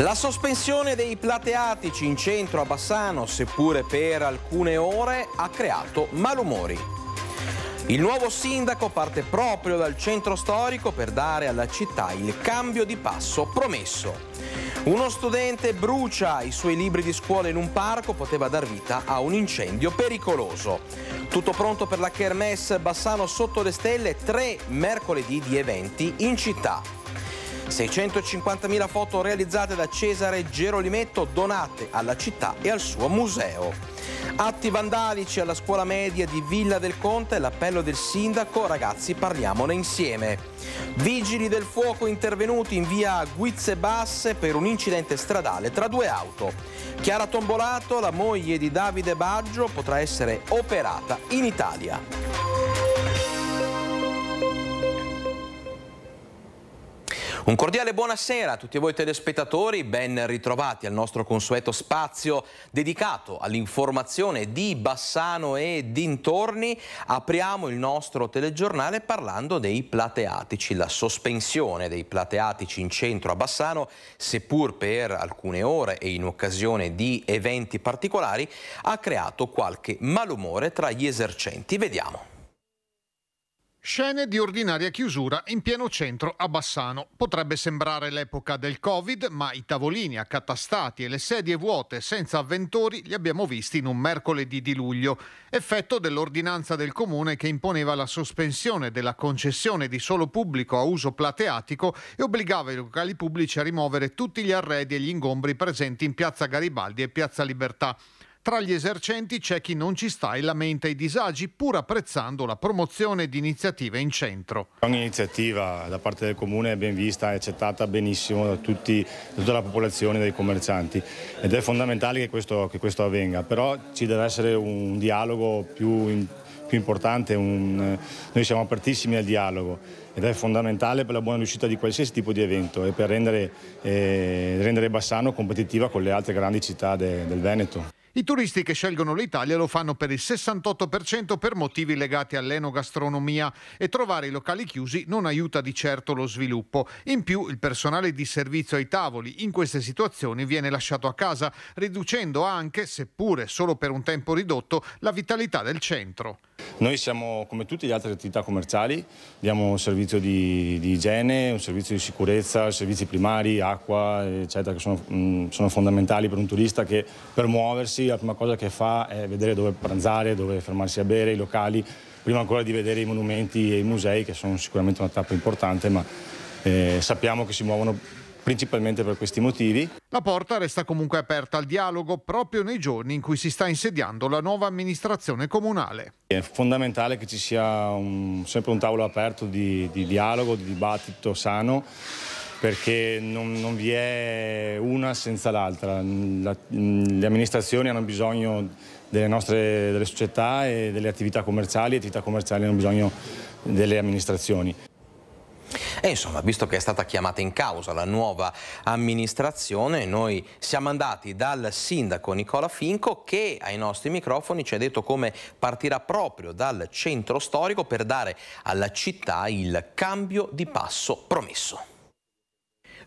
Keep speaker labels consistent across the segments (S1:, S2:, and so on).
S1: La sospensione dei plateatici in centro a Bassano, seppure per alcune ore, ha creato malumori. Il nuovo sindaco parte proprio dal centro storico per dare alla città il cambio di passo promesso. Uno studente brucia i suoi libri di scuola in un parco, poteva dar vita a un incendio pericoloso. Tutto pronto per la Kermesse Bassano sotto le stelle, tre mercoledì di eventi in città. 650.000 foto realizzate da Cesare Gerolimetto donate alla città e al suo museo. Atti vandalici alla scuola media di Villa del Conte, l'appello del sindaco, ragazzi parliamone insieme. Vigili del fuoco intervenuti in via Guizze Basse per un incidente stradale tra due auto. Chiara Tombolato, la moglie di Davide Baggio, potrà essere operata in Italia. Un cordiale buonasera a tutti voi telespettatori, ben ritrovati al nostro consueto spazio dedicato all'informazione di Bassano e dintorni. Apriamo il nostro telegiornale parlando dei plateatici, la sospensione dei plateatici in centro a Bassano, seppur per alcune ore e in occasione di eventi particolari, ha creato qualche malumore tra gli esercenti. Vediamo.
S2: Scene di ordinaria chiusura in pieno centro a Bassano. Potrebbe sembrare l'epoca del Covid, ma i tavolini accatastati e le sedie vuote senza avventori li abbiamo visti in un mercoledì di luglio, effetto dell'ordinanza del comune che imponeva la sospensione della concessione di solo pubblico a uso plateatico e obbligava i locali pubblici a rimuovere tutti gli arredi e gli ingombri presenti in Piazza Garibaldi e Piazza Libertà. Tra gli esercenti c'è chi non ci sta e lamenta i disagi, pur apprezzando la promozione di
S3: iniziative in centro. Ogni iniziativa da parte del comune è ben vista e accettata benissimo da, tutti, da, tutta la popolazione, dai commercianti ed è fondamentale che questo, che questo avvenga, però ci deve essere un dialogo più, in, più importante, un, noi siamo apertissimi al dialogo ed è fondamentale per la buona riuscita di qualsiasi tipo di evento e per rendere, eh, rendere Bassano competitiva con le altre grandi città de, del Veneto.
S2: I turisti che scelgono l'Italia lo fanno per il 68% per motivi legati all'enogastronomia e trovare i locali chiusi non aiuta di certo lo sviluppo. In più il personale di servizio ai tavoli in queste situazioni viene lasciato a casa, riducendo anche, seppure solo per un tempo ridotto, la vitalità del centro.
S3: Noi siamo come tutte le altre attività commerciali, diamo un servizio di, di igiene, un servizio di sicurezza, servizi primari, acqua, eccetera, che sono, mh, mm, sono, fondamentali per un turista che per muoversi la prima cosa che fa è vedere dove pranzare, dove fermarsi a bere, i locali, prima ancora di vedere i monumenti e i musei che sono sicuramente una tappa importante, ma eh, sappiamo che si muovono principalmente per questi motivi. La porta resta comunque aperta al dialogo proprio nei giorni in cui
S2: si sta insediando la nuova amministrazione comunale.
S3: È fondamentale che ci sia un, sempre un tavolo aperto di, di, dialogo, di dibattito sano perché non, non vi è una senza l'altra. La, le amministrazioni hanno bisogno delle nostre delle società e delle attività commerciali, le attività commerciali hanno bisogno delle amministrazioni. E insomma, visto che è stata chiamata in causa la nuova
S1: amministrazione, noi siamo andati dal sindaco Nicola Finco che ai nostri microfoni ci ha detto come partirà proprio dal centro storico per dare alla città il cambio di passo promesso.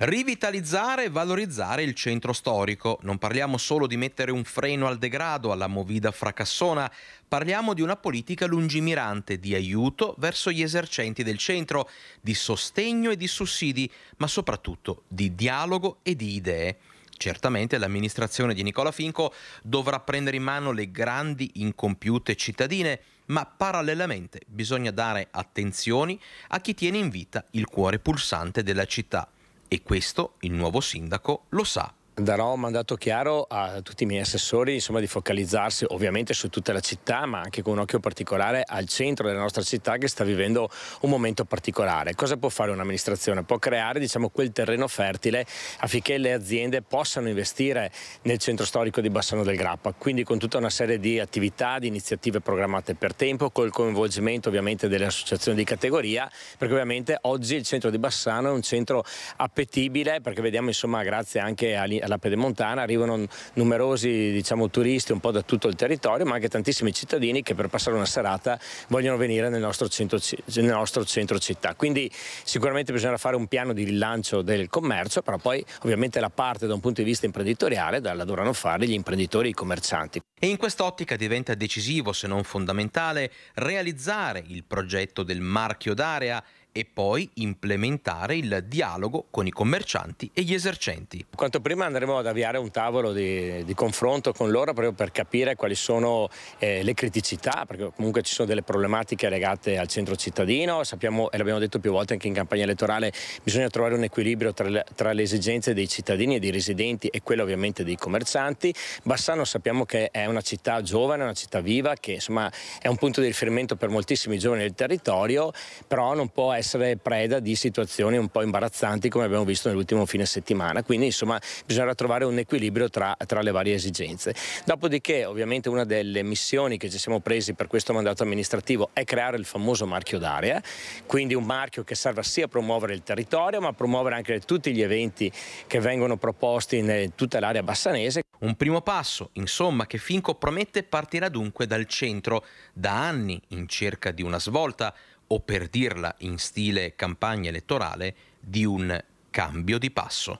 S1: Rivitalizzare e valorizzare il centro storico. Non parliamo solo di mettere un freno al degrado, alla movida fracassona, parliamo di una politica lungimirante di aiuto verso gli esercenti del centro, di sostegno e di sussidi, ma soprattutto di dialogo e di idee. Certamente l'amministrazione di Nicola Finco dovrà prendere in mano le grandi incompiute cittadine, ma parallelamente bisogna dare attenzioni a chi tiene in vita il cuore pulsante della città e questo
S4: il nuovo sindaco lo sa darò un mandato chiaro a tutti i miei assessori insomma, di focalizzarsi ovviamente su tutta la città ma anche con un occhio particolare al centro della nostra città che sta vivendo un momento particolare. Cosa può fare un'amministrazione? Può creare diciamo, quel terreno fertile affinché le aziende possano investire nel centro storico di Bassano del Grappa, quindi con tutta una serie di attività, di iniziative programmate per tempo, col coinvolgimento ovviamente delle associazioni di categoria, perché ovviamente oggi il centro di Bassano è un centro appetibile perché vediamo insomma grazie anche alla alla Pedemontana arrivano numerosi diciamo, turisti un po' da tutto il territorio, ma anche tantissimi cittadini che per passare una serata vogliono venire nel nostro centro, nel nostro centro città. Quindi sicuramente bisognerà fare un piano di rilancio del commercio, però poi ovviamente la parte da un punto di vista imprenditoriale la dovranno fare gli imprenditori e i commercianti.
S1: E in quest'ottica diventa decisivo, se non fondamentale, realizzare il progetto del marchio d'area e poi implementare il dialogo con i commercianti e gli esercenti.
S4: Quanto prima andremo ad avviare un tavolo di, di confronto con loro proprio per capire quali sono eh, le criticità, perché comunque ci sono delle problematiche legate al centro cittadino, sappiamo e l'abbiamo detto più volte anche in campagna elettorale, bisogna trovare un equilibrio tra le, tra le esigenze dei cittadini e dei residenti e quelle ovviamente dei commercianti. Bassano sappiamo che è una città giovane, una città viva, che insomma è un punto di riferimento per moltissimi giovani del territorio, però non può essere essere preda di situazioni un po' imbarazzanti come abbiamo visto nell'ultimo fine settimana. Quindi insomma bisognerà trovare un equilibrio tra, tra le varie esigenze. Dopodiché ovviamente una delle missioni che ci siamo presi per questo mandato amministrativo è creare il famoso marchio d'area, quindi un marchio che serva sia a promuovere il territorio ma a promuovere anche tutti gli eventi che vengono proposti in eh, tutta l'area bassanese. Un primo passo, insomma, che Finco
S1: promette partirà dunque dal centro, da anni in cerca di una svolta o per dirla in stile campagna elettorale, di un cambio di passo.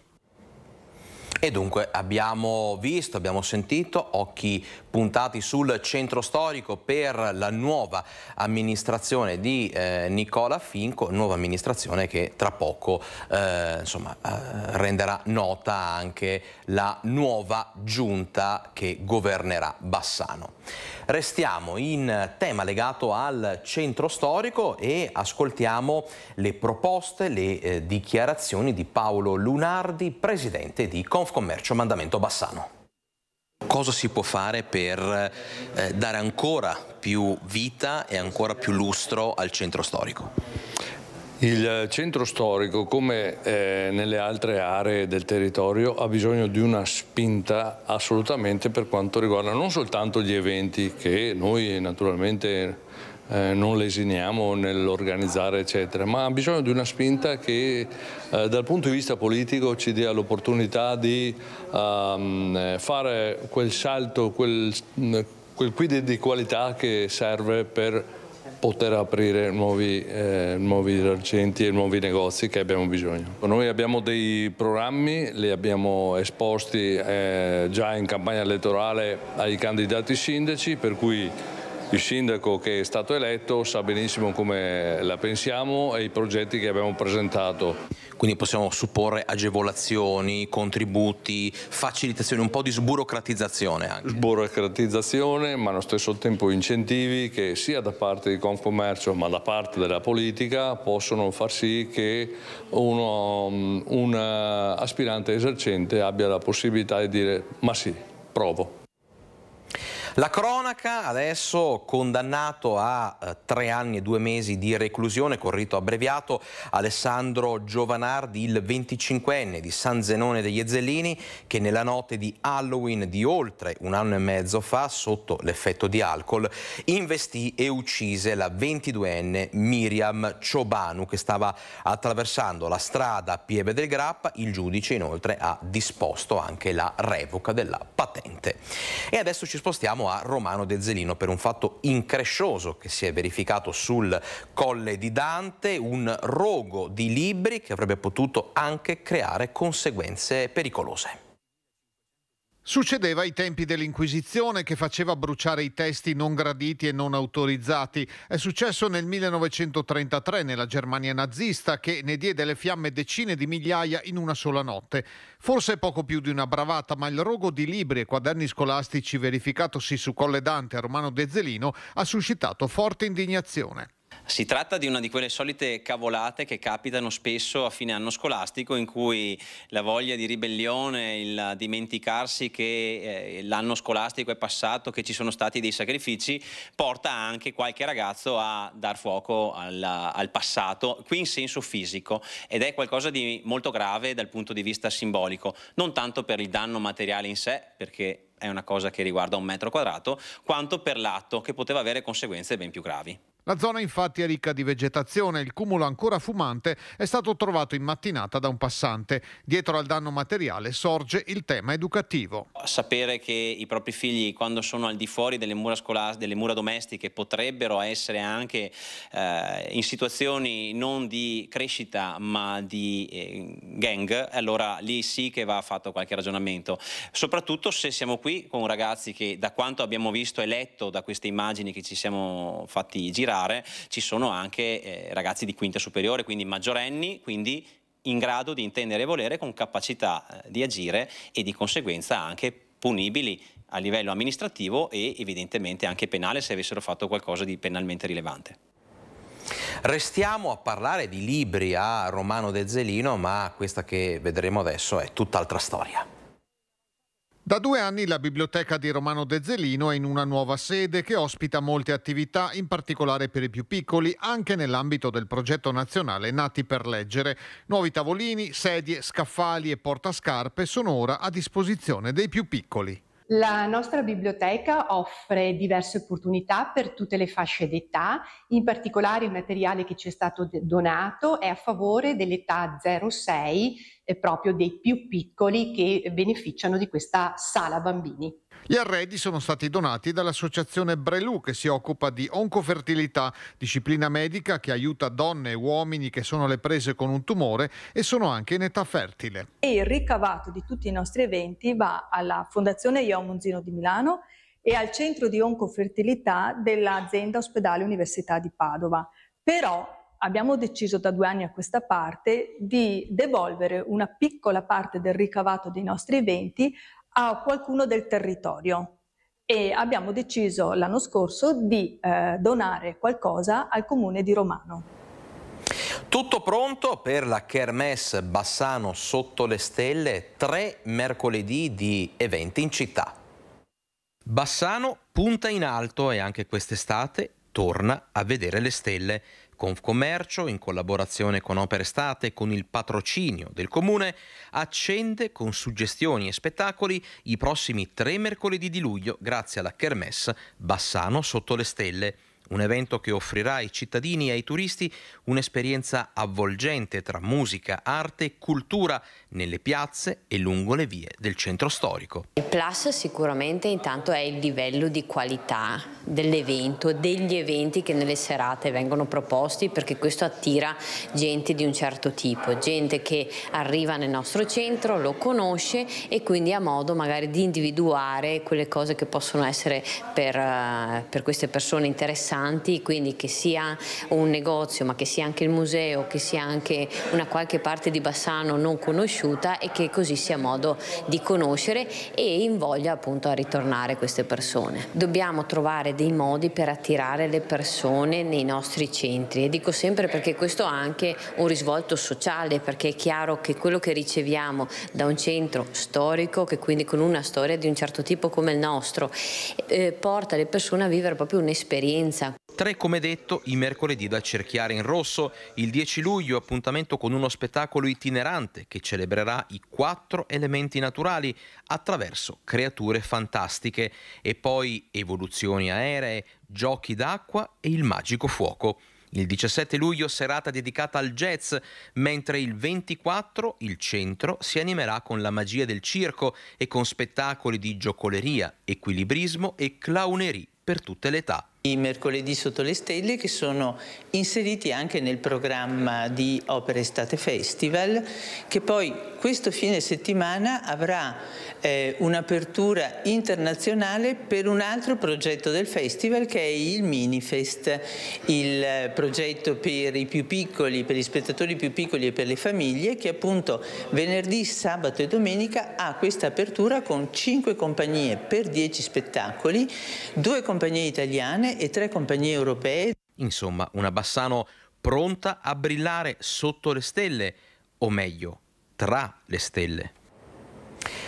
S1: E dunque abbiamo visto, abbiamo sentito, occhi puntati sul centro storico per la nuova amministrazione di eh, Nicola Finco, nuova amministrazione che tra poco eh, insomma, eh, renderà nota anche la nuova giunta che governerà Bassano. Restiamo in tema legato al centro storico e ascoltiamo le proposte, le eh, dichiarazioni di Paolo Lunardi, presidente di Conferenza Confcommercio Mandamento Bassano. Cosa si può fare per eh, dare ancora più vita e ancora più lustro al centro
S5: storico? Il centro storico, come eh, nelle altre aree del territorio, ha bisogno di una spinta assolutamente per quanto riguarda non soltanto gli eventi che noi naturalmente eh, non lesiniamo nell'organizzare eccetera, ma ha bisogno di una spinta che eh, dal punto di vista politico ci dia l'opportunità di ehm, fare quel salto, quel, mm, quel quid di qualità che serve per poter aprire nuovi, eh, nuovi argenti e nuovi negozi che abbiamo bisogno. Noi abbiamo dei programmi, li abbiamo esposti eh, già in campagna elettorale ai candidati sindaci, per cui il sindaco che è stato eletto sa benissimo come la pensiamo e i progetti che abbiamo presentato. Quindi possiamo supporre agevolazioni,
S1: contributi, facilitazioni, un po' di sburocratizzazione anche.
S5: Sburocratizzazione ma allo stesso tempo incentivi che sia da parte di Confcommercio ma da parte della politica possono far sì che uno, mm, un eh, aspirante esercente abbia la possibilità di dire ma sì, provo.
S1: La cronaca adesso condannato a eh, tre anni e due mesi di reclusione, con rito abbreviato, Alessandro Giovanardi, il 25enne di San Zenone degli Ezzellini, che nella notte di Halloween di oltre un anno e mezzo fa, sotto l'effetto di alcol, investì e uccise la 22enne Miriam Ciobanu, che stava attraversando la strada Pieve del Grappa. Il giudice inoltre ha disposto anche la revoca della patente. E adesso ci spostiamo Torniamo a Romano De Zelino per un fatto increscioso che si è verificato sul Colle di Dante, un rogo di libri che avrebbe potuto anche creare conseguenze pericolose.
S2: Succedeva ai tempi dell'Inquisizione che faceva bruciare i testi non graditi e non autorizzati. È successo nel 1933 nella Germania nazista che ne diede le fiamme decine di migliaia in una sola notte. Forse poco più di una bravata, ma il rogo di libri e quaderni scolastici verificatosi su Colle Dante a Romano De Zelino ha suscitato forte indignazione.
S6: Si tratta di una di quelle solite cavolate che capitano spesso a fine anno scolastico in cui la voglia di ribellione, il dimenticarsi che eh, l'anno scolastico è passato, che ci sono stati dei sacrifici, porta anche qualche ragazzo a dar fuoco alla, al passato, qui in senso fisico, ed è qualcosa di molto grave dal punto di vista simbolico, non tanto per il danno materiale in sé, perché è una cosa che riguarda un metro quadrato, quanto per l'atto che poteva avere conseguenze ben più gravi.
S2: La zona infatti è ricca di vegetazione, il cumulo ancora fumante è stato trovato in mattinata da un passante. Dietro al danno materiale sorge il tema educativo.
S6: Sapere che i propri figli quando sono al di fuori delle mura, scolas- delle mura domestiche potrebbero essere anche eh, in situazioni non di crescita ma di eh, gang, allora lì sì che va fatto qualche ragionamento. Soprattutto se siamo qui con ragazzi che da quanto abbiamo visto e letto da queste immagini che ci siamo fatti girare, giocare ci sono anche eh, ragazzi di quinta superiore, quindi maggiorenni, quindi in grado di intendere e volere con capacità eh, di agire e di conseguenza anche punibili a livello amministrativo e evidentemente anche penale se avessero fatto qualcosa di penalmente rilevante.
S1: Restiamo a parlare di libri a Romano De Zelino, ma questa che vedremo adesso è tutt'altra storia.
S2: Da due anni la biblioteca di Romano De Zelino è in una nuova sede che ospita molte attività, in particolare per i più piccoli, anche nell'ambito del progetto nazionale Nati per Leggere. Nuovi tavolini, sedie, scaffali e portascarpe sono ora a disposizione dei più piccoli.
S7: La nostra biblioteca offre diverse opportunità per tutte le fasce d'età, in particolare il materiale che ci è stato donato è a favore dell'età 06, eh, proprio dei più piccoli che beneficiano di questa sala bambini.
S2: Gli arredi sono stati donati dall'associazione Brelu che si occupa di oncofertilità, disciplina medica che aiuta donne e uomini che sono alle prese con un tumore e sono anche in età fertile.
S7: il ricavato di tutti i nostri eventi va alla Fondazione Io Monzino di Milano e al centro di oncofertilità dell'azienda ospedale Università di Padova. Però abbiamo deciso da due anni a questa parte di devolvere una piccola parte del ricavato dei nostri eventi a qualcuno del territorio e abbiamo deciso l'anno scorso di eh, donare qualcosa al comune di Romano.
S1: Tutto pronto per la Kermesse Bassano sotto le stelle, tre mercoledì di eventi in città. Bassano punta in alto e anche quest'estate torna a vedere le stelle. Confcommercio, in collaborazione con Opere State e con il patrocinio del Comune, accende con suggestioni e spettacoli i prossimi tre mercoledì di luglio grazie alla Kermesse Bassano sotto le stelle un evento che offrirà ai cittadini e ai turisti un'esperienza avvolgente tra musica, arte e cultura nelle piazze e lungo le vie del centro storico. Il
S8: plus sicuramente intanto è il livello di qualità dell'evento, degli eventi che nelle serate vengono proposti perché questo attira gente di un certo tipo, gente che arriva nel nostro centro, lo conosce e quindi ha modo magari di individuare quelle cose che possono essere per, eh, per queste persone interessanti importanti, quindi che sia un negozio ma che sia anche il museo, che sia anche una qualche parte di Bassano non conosciuta e che così sia modo di conoscere e invoglia appunto a ritornare queste persone. Dobbiamo trovare dei modi per attirare le persone nei nostri centri e dico sempre perché questo ha anche un risvolto sociale perché è chiaro che quello che riceviamo da un centro storico che quindi con una storia di un certo tipo come il nostro eh, porta le persone a vivere proprio un'esperienza,
S1: Tre, come detto, i mercoledì da cerchiare in rosso. Il 10 luglio appuntamento con uno spettacolo itinerante che celebrerà i quattro elementi naturali attraverso creature fantastiche e poi evoluzioni aeree, giochi d'acqua e il magico fuoco. Il 17 luglio serata dedicata al jazz, mentre il 24 il centro si animerà con la magia del circo e con spettacoli di giocoleria, equilibrismo e clownerie per tutte le età. I mercoledì sotto le stelle che sono inseriti anche nel programma di Opera Estate Festival che poi questo fine settimana avrà eh, un'apertura internazionale per un altro progetto del festival che è il Minifest, il progetto per i più piccoli, per gli spettatori più piccoli e per le famiglie che appunto venerdì, sabato e domenica ha questa apertura con 5 compagnie per 10 spettacoli, due compagnie italiane italiane e tre compagnie europee. Insomma, una Bassano pronta a brillare sotto le stelle, o meglio, tra le stelle.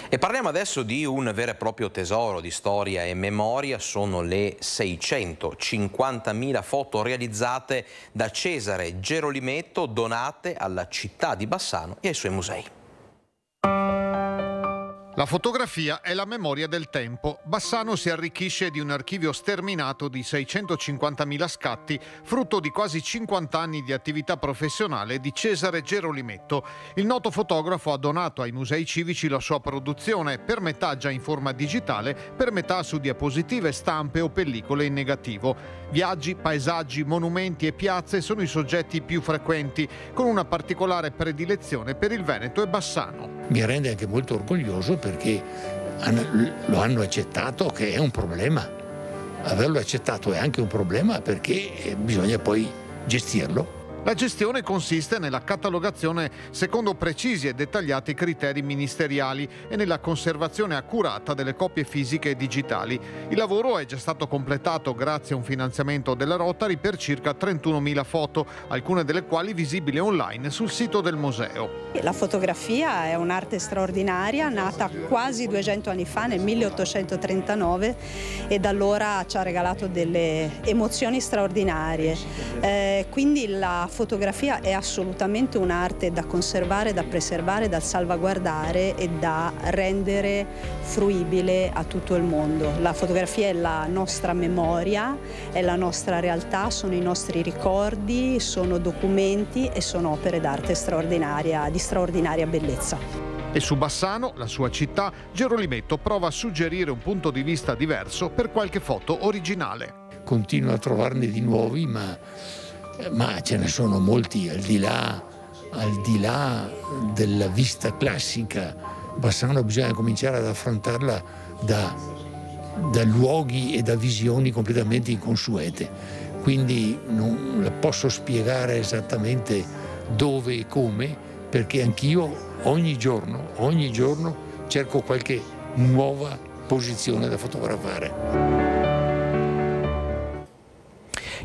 S1: E parliamo adesso di un vero e proprio tesoro di storia e memoria, sono le 650.000 foto realizzate da Cesare Gerolimetto donate alla città di Bassano e ai suoi musei.
S2: La fotografia è la memoria del tempo. Bassano si arricchisce di un archivio sterminato di 650.000 scatti, frutto di quasi 50 anni di attività professionale di Cesare Gerolimetto. Il noto fotografo ha donato ai musei civici la sua produzione, per metà già in forma digitale, per metà su diapositive, stampe o pellicole in negativo. Viaggi, paesaggi, monumenti e piazze sono i soggetti più frequenti, con una particolare predilezione per il Veneto e Bassano mi rende anche molto orgoglioso perché lo hanno accettato che è un problema. Averlo accettato è anche un problema perché eh, bisogna poi gestirlo. La gestione consiste nella catalogazione secondo precisi e dettagliati criteri ministeriali e nella conservazione accurata delle copie fisiche e digitali. Il lavoro è già stato completato grazie a un finanziamento della Rotary per circa 31.000 foto, alcune delle quali visibili online sul sito del museo.
S7: La fotografia è un'arte straordinaria, nata quasi 200 anni fa, nel 1839, e da allora ci ha regalato delle emozioni straordinarie. Eh, quindi la fotografia è assolutamente un'arte da conservare, da preservare, da salvaguardare e da rendere fruibile a tutto il mondo. La fotografia è la nostra memoria, è la nostra realtà, sono i nostri ricordi, sono documenti e sono opere d'arte straordinaria, di straordinaria bellezza.
S2: E su Bassano, la sua città, Gerolimetto prova a suggerire un punto di vista diverso per qualche foto originale. Continua a trovarne di nuovi, ma eh, ma ce ne sono molti al di là, al di là della vista classica. Bassano bisogna cominciare ad affrontarla da, da luoghi e da visioni completamente inconsuete. Quindi non posso spiegare esattamente dove e come, perché anch'io ogni giorno, ogni giorno cerco qualche nuova posizione da fotografare.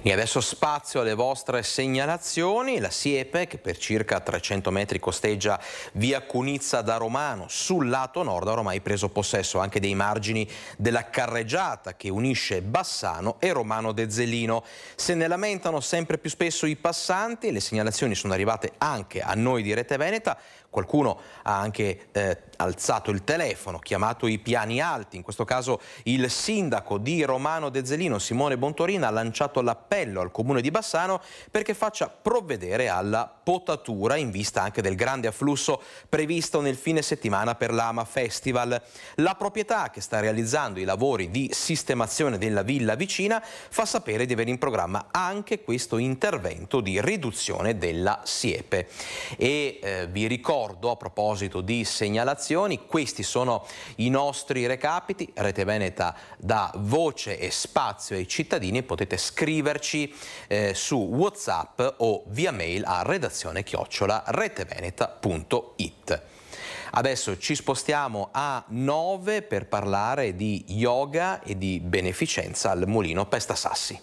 S1: E adesso spazio alle vostre segnalazioni. La Siepe, che per circa 300 metri costeggia via Cunizza da Romano, sul lato nord ha ormai preso possesso anche dei margini della carreggiata che unisce Bassano e Romano De Dezzelino. Se ne lamentano sempre più spesso i passanti, le segnalazioni sono arrivate anche a noi di Rete Veneta Qualcuno ha anche eh, alzato il telefono, chiamato i piani alti, in questo caso il sindaco di Romano De Zelino, Simone Bontorina, ha lanciato l'appello al comune di Bassano perché faccia provvedere alla potatura in vista anche del grande afflusso previsto nel fine settimana per l'AMA Festival. La proprietà che sta realizzando i lavori di sistemazione della villa vicina fa sapere di avere in programma anche questo intervento di riduzione della siepe. E eh, vi ricordo ricordo a proposito di segnalazioni, questi sono i nostri recapiti, Rete Veneta dà voce e spazio ai cittadini, potete scriverci eh, su Whatsapp o via mail a redazione chiocciola reteveneta.it. Adesso ci spostiamo a 9 per parlare di yoga e di beneficenza al mulino Pesta Sassi.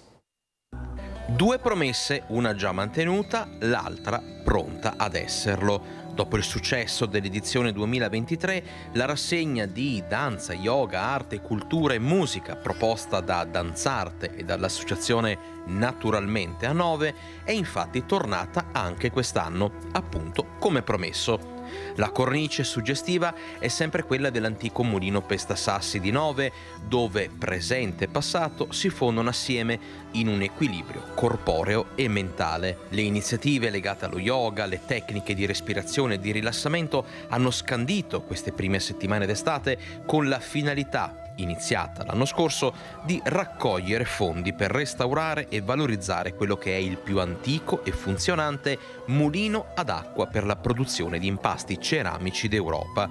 S1: Due promesse, una già mantenuta, l'altra pronta ad esserlo. Dopo il successo dell'edizione 2023, la rassegna di danza, yoga, arte, cultura e musica proposta da Danzarte e dall'associazione Naturalmente a 9 è infatti tornata anche quest'anno, appunto come promesso. La cornice suggestiva è sempre quella dell'antico mulino Pestasassi di Nove, dove presente e passato si fondono assieme in un equilibrio corporeo e mentale. Le iniziative legate allo yoga, le tecniche di respirazione e di rilassamento hanno scandito queste prime settimane d'estate con la finalità iniziata l'anno scorso, di raccogliere fondi per restaurare e valorizzare quello che è il più antico e funzionante mulino ad acqua per la produzione di impasti ceramici d'Europa.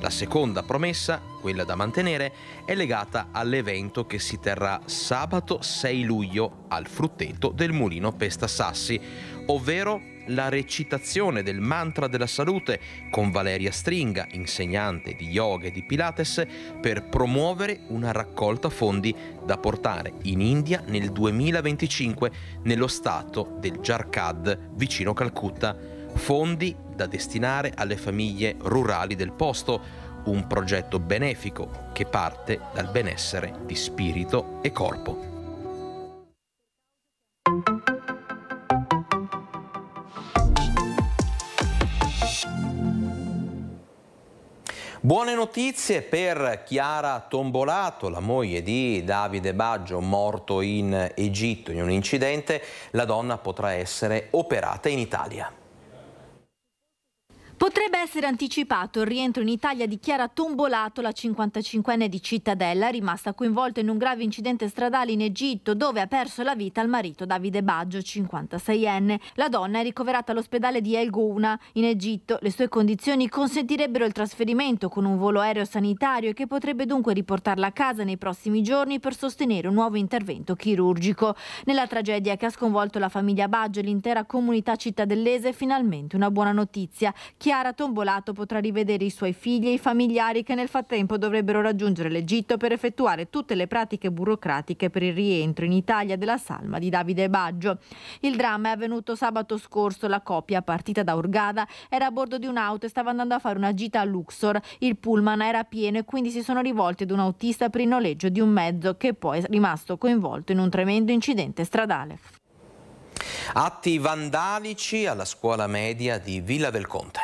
S1: La seconda promessa, quella da mantenere, è legata all'evento che si terrà sabato 6 luglio al frutteto del mulino Pesta Sassi, ovvero la recitazione del mantra della salute con Valeria Stringa, insegnante di yoga e di Pilates, per promuovere una raccolta fondi da portare in India nel 2025 nello stato del Jharkhand vicino Calcutta. Fondi da destinare alle famiglie rurali del posto, un progetto benefico che parte dal benessere di spirito e corpo. Buone notizie per Chiara Tombolato, la moglie di Davide Baggio, morto in Egitto in un incidente. La donna potrà essere operata in Italia.
S7: Potrebbe essere anticipato il rientro in Italia di Chiara Tombolato, la 55enne di Cittadella, rimasta coinvolta in un grave incidente stradale in Egitto dove ha perso la vita il marito Davide Baggio, 56enne. La donna è ricoverata all'ospedale di El Gouna in Egitto. Le sue condizioni consentirebbero il trasferimento con un volo aereo sanitario che potrebbe dunque riportarla a casa nei prossimi giorni per sostenere un nuovo intervento chirurgico. Nella tragedia che ha sconvolto la famiglia Baggio e l'intera comunità cittadellese finalmente una buona notizia. Chiara Chiara Tombolato potrà rivedere i suoi figli e i familiari che nel frattempo dovrebbero raggiungere l'Egitto per effettuare tutte le pratiche burocratiche per il rientro in Italia della salma di Davide Baggio. Il dramma è avvenuto sabato scorso. La coppia partita da Urgada era a bordo di un'auto e stava andando a fare una gita a Luxor. Il pullman era pieno e quindi si sono rivolti ad un autista per il noleggio di un mezzo che poi è rimasto coinvolto in un tremendo incidente stradale.
S1: Atti vandalici alla scuola media di Villa del Conte.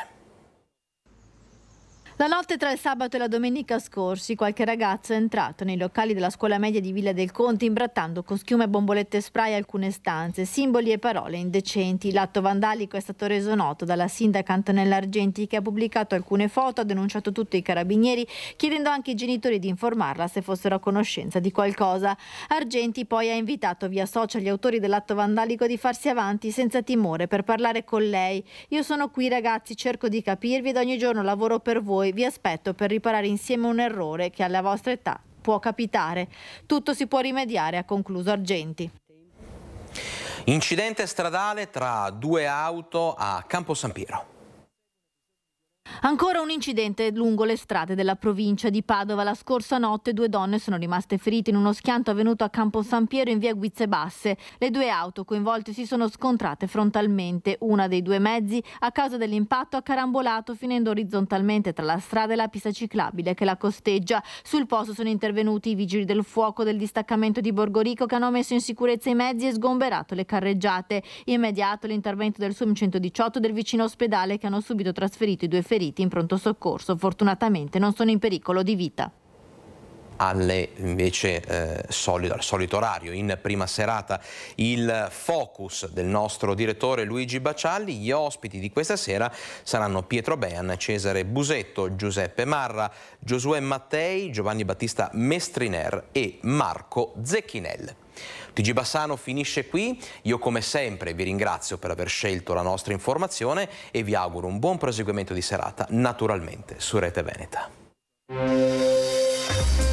S7: La notte tra il sabato e la domenica scorsi qualche ragazzo è entrato nei locali della scuola media di Villa del Conte imbrattando con schiuma e bombolette spray alcune stanze, simboli e parole indecenti. L'atto vandalico è stato reso noto dalla sindaca Antonella Argenti che ha pubblicato alcune foto, ha denunciato tutti i carabinieri chiedendo anche ai genitori di informarla se fossero a conoscenza di qualcosa. Argenti poi ha invitato via social gli autori dell'atto vandalico di farsi avanti senza timore per parlare con lei. Io sono qui ragazzi, cerco di capirvi ed ogni giorno lavoro per voi voi vi aspetto per riparare insieme un errore che alla vostra età può capitare. Tutto si può rimediare, ha concluso Argenti.
S1: Incidente stradale tra due auto a Campo San Piero.
S7: Ancora un incidente lungo le strade della provincia di Padova. La scorsa notte due donne sono rimaste ferite in uno schianto avvenuto a Campo San Piero in via Guizze Basse. Le due auto coinvolte si sono scontrate frontalmente. Una dei due mezzi, a causa dell'impatto, ha carambolato finendo orizzontalmente tra la strada e la pista ciclabile che la costeggia. Sul posto sono intervenuti i vigili del fuoco del distaccamento di Borgorico che hanno messo in sicurezza i mezzi e sgomberato le carreggiate. Immediato l'intervento del SUM 118 del vicino ospedale che hanno subito trasferito i due feriti trasferiti in pronto soccorso. Fortunatamente non sono in pericolo di vita
S1: alle invece eh, solito, al solito orario in prima serata il focus del nostro direttore Luigi Bacialli gli ospiti di questa sera saranno Pietro Bean, Cesare Busetto Giuseppe Marra, Giosuè Mattei Giovanni Battista Mestriner e Marco Zecchinel TG Bassano finisce qui, io come sempre vi ringrazio per aver scelto la nostra informazione e vi auguro un buon proseguimento di serata naturalmente su Rete Veneta.